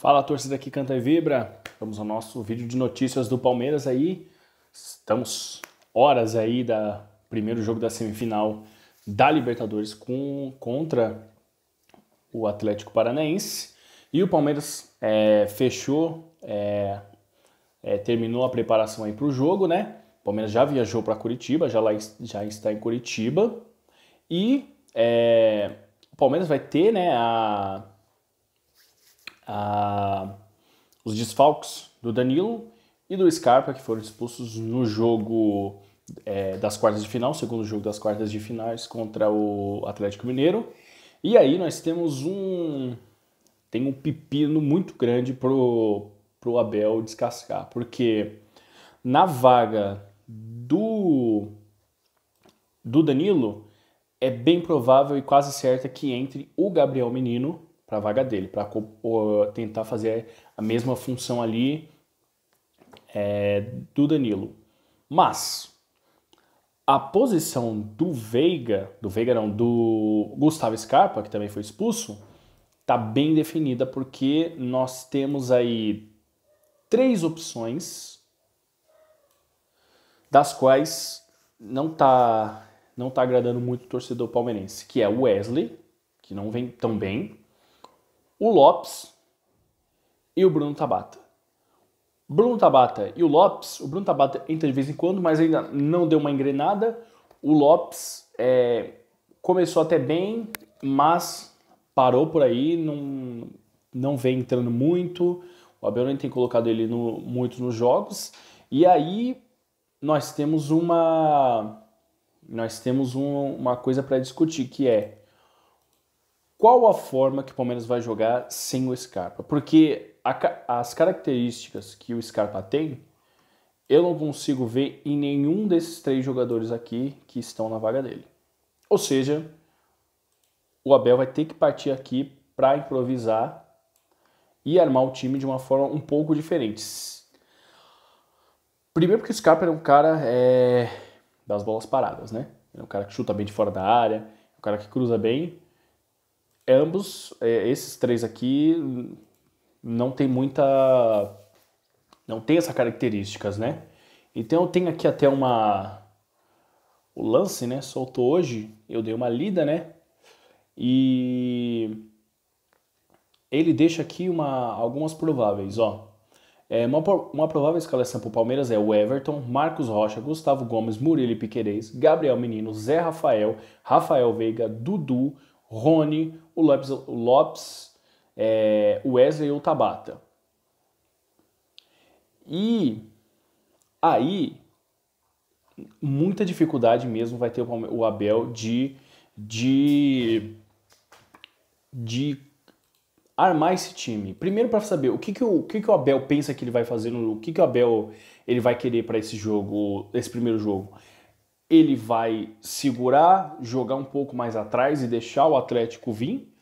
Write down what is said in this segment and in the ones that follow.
Fala torcida que canta e vibra. Vamos ao nosso vídeo de notícias do Palmeiras aí. Estamos horas aí da primeiro jogo da semifinal da Libertadores com contra o Atlético Paranaense e o Palmeiras é, fechou, é, é, terminou a preparação aí para o jogo, né? O Palmeiras já viajou para Curitiba, já lá já está em Curitiba e é, o Palmeiras vai ter, né? A a, ah, os desfalques do Danilo e do Scarpa, que foram expulsos no jogo é, das quartas de final, segundo jogo das quartas de finais contra o Atlético Mineiro. E aí nós temos um. Tem um pepino muito grande pro, pro Abel descascar, porque na vaga do, do Danilo, é bem provável e quase certa que entre o Gabriel Menino para a vaga dele, para tentar fazer a mesma função ali é, do Danilo. Mas a posição do Veiga, do Veiga não, do Gustavo Scarpa, que também foi expulso, tá bem definida porque nós temos aí três opções das quais não tá não tá agradando muito o torcedor palmeirense, que é o Wesley, que não vem tão bem, o Lopes e o Bruno Tabata. Bruno Tabata e o Lopes, o Bruno Tabata entra de vez em quando, mas ainda não deu uma engrenada. O Lopes é, começou até bem, mas parou por aí, não, não vem entrando muito. O Abel nem tem colocado ele no, muito nos jogos. E aí nós temos uma nós temos um, uma coisa para discutir que é qual a forma que o Palmeiras vai jogar sem o Scarpa? Porque a, as características que o Scarpa tem, eu não consigo ver em nenhum desses três jogadores aqui que estão na vaga dele. Ou seja, o Abel vai ter que partir aqui para improvisar e armar o time de uma forma um pouco diferente. Primeiro porque o Scarpa é um cara é, das bolas paradas, né? é um cara que chuta bem de fora da área, é um cara que cruza bem, ambos, é, esses três aqui, não tem muita. não tem essas características, né? Então eu tenho aqui até uma. O lance, né? Soltou hoje, eu dei uma lida, né? E ele deixa aqui uma, algumas prováveis, ó. É, uma, uma provável escalação para o Palmeiras é o Everton, Marcos Rocha, Gustavo Gomes, Murilo Piquerez, Gabriel Menino, Zé Rafael, Rafael Veiga, Dudu, Rony, o Lopes, o Lopes é, Wesley e o Tabata. E aí, muita dificuldade mesmo vai ter o Abel de, de, de armar esse time. Primeiro para saber o que, que, o, o, que, que o Abel pensa que ele vai fazer, no, o que, que o Abel ele vai querer para esse jogo, esse primeiro jogo ele vai segurar, jogar um pouco mais atrás e deixar o Atlético vir,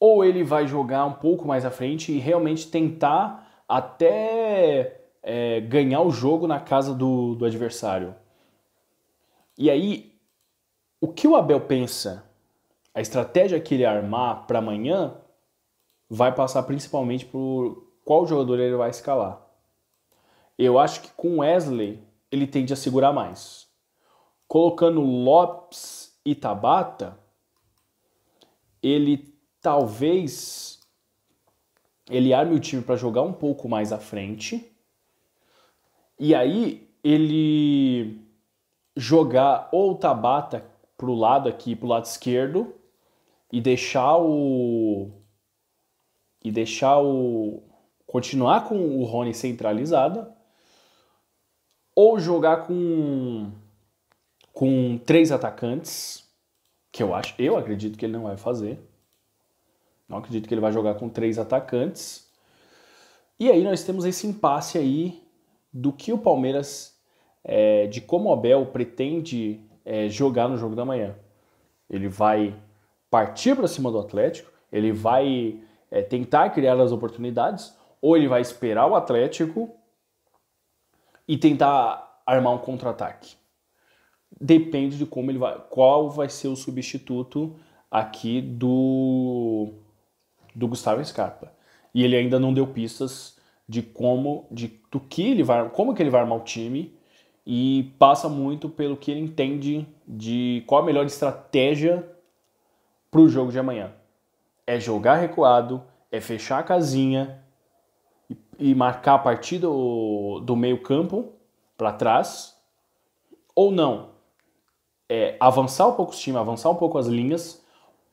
ou ele vai jogar um pouco mais à frente e realmente tentar até é, ganhar o jogo na casa do, do adversário. E aí, o que o Abel pensa, a estratégia que ele armar para amanhã, vai passar principalmente por qual jogador ele vai escalar. Eu acho que com Wesley ele tende a segurar mais colocando Lopes e Tabata, ele talvez ele arme o time para jogar um pouco mais à frente. E aí ele jogar ou o Tabata pro lado aqui, pro lado esquerdo e deixar o e deixar o continuar com o Rony centralizado ou jogar com com três atacantes, que eu acho, eu acredito que ele não vai fazer. Não acredito que ele vai jogar com três atacantes. E aí nós temos esse impasse aí do que o Palmeiras, é, de como o Abel pretende é, jogar no jogo da manhã. Ele vai partir para cima do Atlético, ele vai é, tentar criar as oportunidades, ou ele vai esperar o Atlético e tentar armar um contra-ataque depende de como ele vai, qual vai ser o substituto aqui do do Gustavo Scarpa. E ele ainda não deu pistas de como, de do que ele vai, como que ele vai armar o time e passa muito pelo que ele entende de qual a melhor estratégia para o jogo de amanhã. É jogar recuado, é fechar a casinha e, e marcar a partir do, do meio campo para trás ou não é, avançar um pouco o time, avançar um pouco as linhas,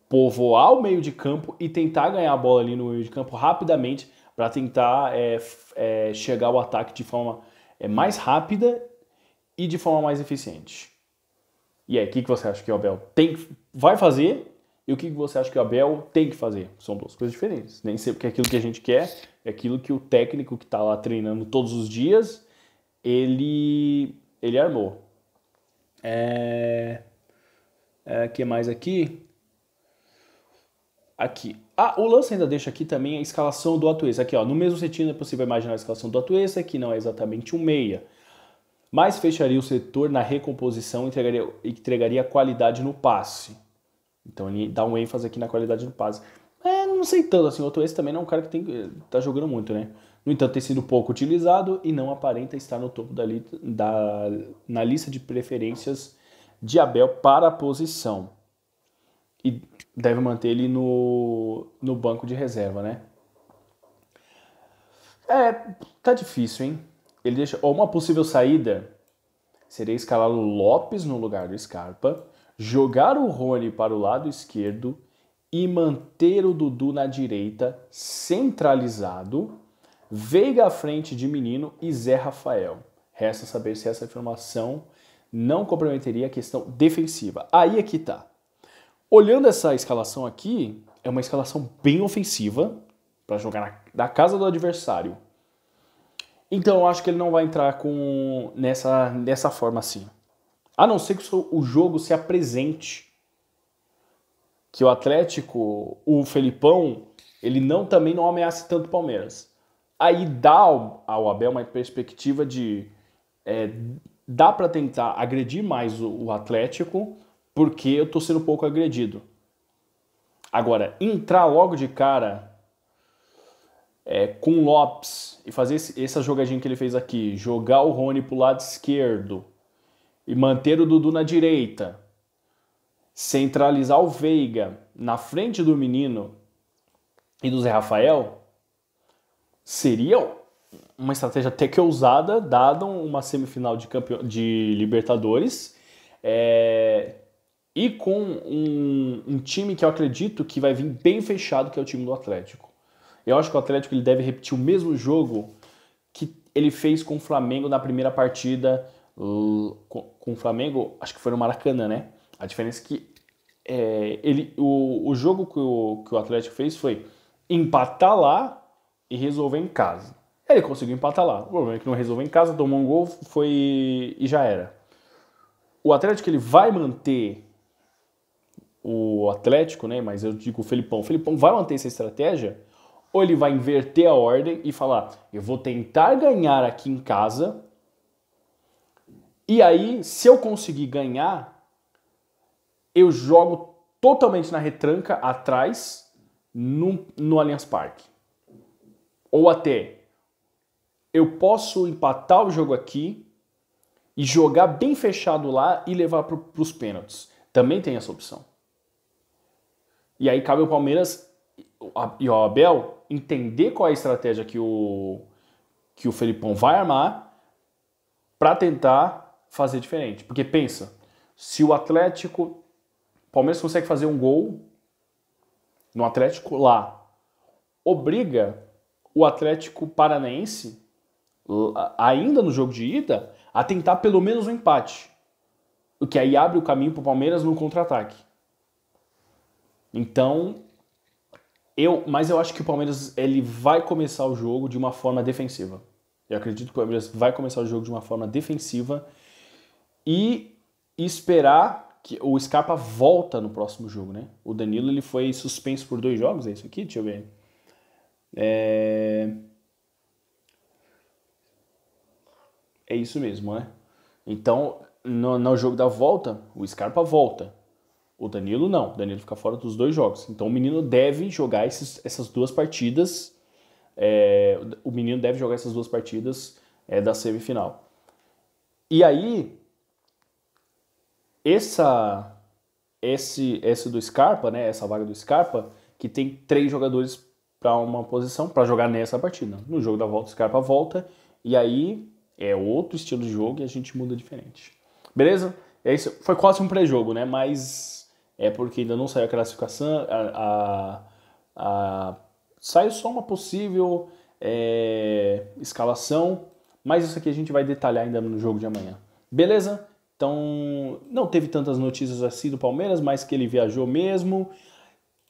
povoar o meio de campo e tentar ganhar a bola ali no meio de campo rapidamente para tentar é, é, chegar ao ataque de forma é, mais rápida e de forma mais eficiente. E aí, o que, que você acha que o Abel tem vai fazer e o que, que você acha que o Abel tem que fazer? São duas coisas diferentes. Nem sempre que aquilo que a gente quer é aquilo que o técnico que está lá treinando todos os dias ele, ele armou. É... É, que mais aqui? Aqui. Ah, o lance ainda deixa aqui também a escalação do Atuesta. Aqui, ó, no mesmo setinho é possível imaginar a escalação do Atuesta, que não é exatamente um meia. Mas fecharia o setor na recomposição e entregaria, entregaria qualidade no passe. Então ele dá um ênfase aqui na qualidade do passe. É, não sei tanto assim, o Atuesta também não é um cara que tem, eh, tá jogando muito, né? No entanto, tem sido pouco utilizado e não aparenta estar no topo da, li da na lista de preferências de Abel para a posição. E deve manter ele no, no banco de reserva, né? É, tá difícil, hein? Ele deixa. Ou uma possível saída seria escalar o Lopes no lugar do Scarpa, jogar o Rony para o lado esquerdo e manter o Dudu na direita centralizado Veiga à frente de Menino e Zé Rafael. Resta saber se essa informação não comprometeria a questão defensiva. Aí é que tá. Olhando essa escalação aqui, é uma escalação bem ofensiva para jogar na, da casa do adversário. Então eu acho que ele não vai entrar com nessa, nessa forma assim. A não ser que o jogo se apresente. Que o Atlético, o Felipão, ele não também não ameace tanto o Palmeiras aí dá ao, ao Abel uma perspectiva de é, dá para tentar agredir mais o, o Atlético porque eu tô sendo pouco agredido. Agora, entrar logo de cara é, com o Lopes e fazer esse, essa jogadinha que ele fez aqui, jogar o Rony pro lado esquerdo e manter o Dudu na direita, centralizar o Veiga na frente do menino e do Zé Rafael, seria uma estratégia até que ousada, dada uma semifinal de, campeão de Libertadores. É... E com um, um, time que eu acredito que vai vir bem fechado, que é o time do Atlético. Eu acho que o Atlético ele deve repetir o mesmo jogo que ele fez com o Flamengo na primeira partida. Com, com o Flamengo, acho que foi no Maracanã, né? A diferença é que é, ele, o, o jogo que o, que o Atlético fez foi empatar lá e resolver em casa. Ele conseguiu empatar lá. O problema é que não resolveu em casa, tomou um gol, foi e já era. O Atlético ele vai manter o Atlético, né? Mas eu digo o Felipão. O Felipão vai manter essa estratégia ou ele vai inverter a ordem e falar: eu vou tentar ganhar aqui em casa. E aí, se eu conseguir ganhar, eu jogo totalmente na retranca atrás no, no Allianz Parque. Ou até eu posso empatar o jogo aqui e jogar bem fechado lá e levar para os pênaltis. Também tem essa opção. E aí cabe ao Palmeiras e ao Abel entender qual é a estratégia que o, que o Felipão vai armar para tentar fazer diferente. Porque pensa, se o Atlético. O Palmeiras consegue fazer um gol no Atlético lá, obriga o Atlético Paranaense, ainda no jogo de ida, a tentar pelo menos um empate. O que aí abre o caminho para o Palmeiras no contra-ataque. Então, eu, mas eu acho que o Palmeiras ele vai começar o jogo de uma forma defensiva. Eu acredito que o Palmeiras vai começar o jogo de uma forma defensiva e esperar que o Scarpa volta no próximo jogo, né? O Danilo ele foi suspenso por dois jogos, é isso aqui? Deixa eu ver. É... é isso mesmo, né? Então, no, no jogo da volta, o Scarpa volta. O Danilo não. O Danilo fica fora dos dois jogos. Então o menino deve jogar esses, essas duas partidas. É, o menino deve jogar essas duas partidas é, da semifinal. E aí, essa, esse, esse do Scarpa, né? Essa vaga do Scarpa, que tem três jogadores para uma posição para jogar nessa partida. No jogo da volta, Scarpa volta e aí é outro estilo de jogo e a gente muda diferente. Beleza? É isso foi quase um pré-jogo, né? Mas é porque ainda não saiu a classificação, a, a, a saiu só uma possível é, escalação, mas isso aqui a gente vai detalhar ainda no jogo de amanhã. Beleza? Então, não teve tantas notícias assim do Palmeiras, mas que ele viajou mesmo.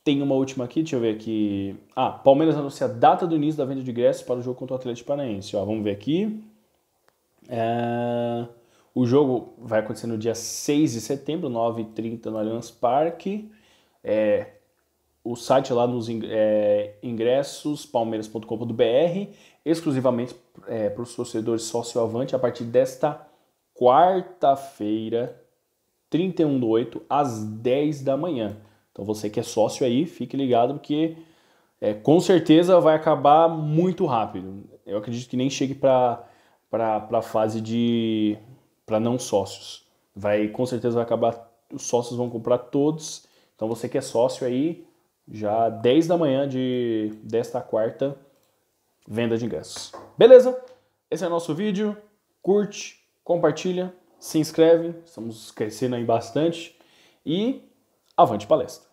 Tem uma última aqui, deixa eu ver aqui. Ah, Palmeiras anuncia a data do início da venda de ingressos para o jogo contra o Atlético Paranaense. Ó, vamos ver aqui. É... O jogo vai acontecer no dia 6 de setembro, 9h30 no Allianz Parque. É... O site lá nos é... ingressos, palmeiras.com.br, exclusivamente é, para os torcedores sócio-avante, a partir desta quarta-feira, 31 de 8, às 10 da manhã. Então você que é sócio aí, fique ligado porque é, com certeza vai acabar muito rápido. Eu acredito que nem chegue para a fase de para não sócios. Vai com certeza vai acabar os sócios vão comprar todos. Então você que é sócio aí, já 10 da manhã de desta quarta, venda de ingressos. Beleza? Esse é o nosso vídeo. Curte, compartilha, se inscreve, estamos crescendo aí bastante. E Avante palestra!